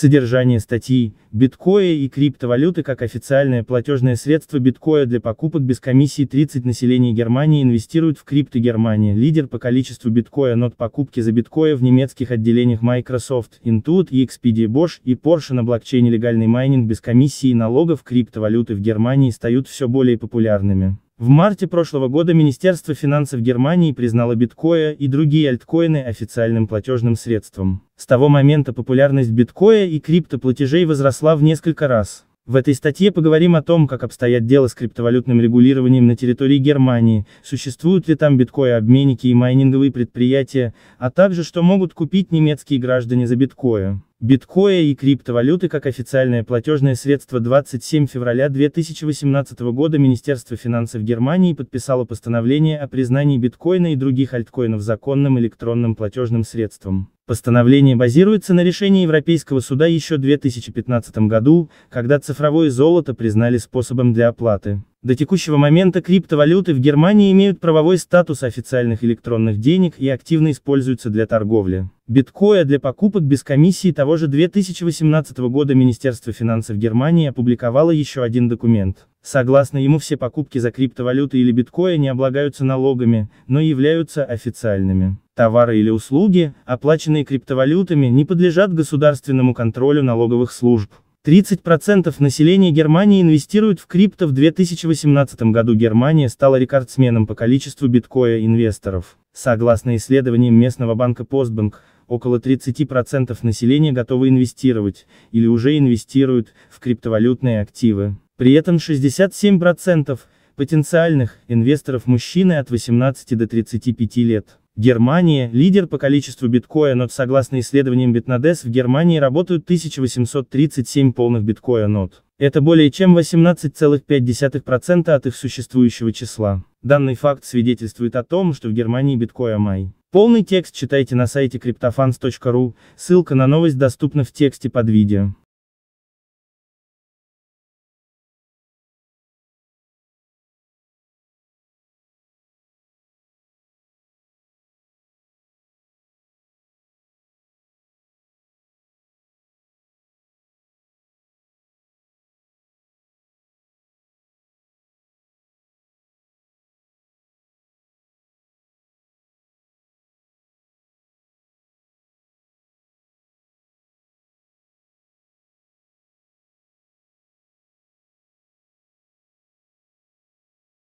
Содержание статьи «Биткоин и криптовалюты как официальное платежное средство биткоя для покупок без комиссии 30 населения Германии инвестируют в крипты Германия, лидер по количеству биткоя нот покупки за биткоя в немецких отделениях Microsoft, Intuit и Expedia Bosch и Porsche на блокчейне легальный майнинг без комиссии и налогов криптовалюты в Германии стают все более популярными. В марте прошлого года Министерство финансов Германии признало биткоя и другие альткоины официальным платежным средством. С того момента популярность биткоя и криптоплатежей возросла в несколько раз. В этой статье поговорим о том, как обстоят дела с криптовалютным регулированием на территории Германии, существуют ли там биткоин-обменники и майнинговые предприятия, а также что могут купить немецкие граждане за биткоин. Биткоин и криптовалюты как официальное платежное средство 27 февраля 2018 года Министерство финансов Германии подписало постановление о признании биткоина и других альткоинов законным электронным платежным средством. Постановление базируется на решении Европейского суда еще в 2015 году, когда цифровое золото признали способом для оплаты. До текущего момента криптовалюты в Германии имеют правовой статус официальных электронных денег и активно используются для торговли. Биткоя для покупок без комиссии того же 2018 года Министерство финансов Германии опубликовало еще один документ. Согласно ему все покупки за криптовалюты или биткоин не облагаются налогами, но являются официальными. Товары или услуги, оплаченные криптовалютами, не подлежат государственному контролю налоговых служб. 30% населения Германии инвестируют в крипто в 2018 году Германия стала рекордсменом по количеству биткоя инвесторов. Согласно исследованиям местного банка Postbank, около 30% населения готовы инвестировать, или уже инвестируют, в криптовалютные активы. При этом 67% потенциальных инвесторов мужчины от 18 до 35 лет. Германия – лидер по количеству биткоинов. Согласно исследованиям Bitnodes в Германии работают 1837 полных биткоинов. Это более чем 18,5% от их существующего числа. Данный факт свидетельствует о том, что в Германии биткоин май. Полный текст читайте на сайте cryptofans.ru, ссылка на новость доступна в тексте под видео.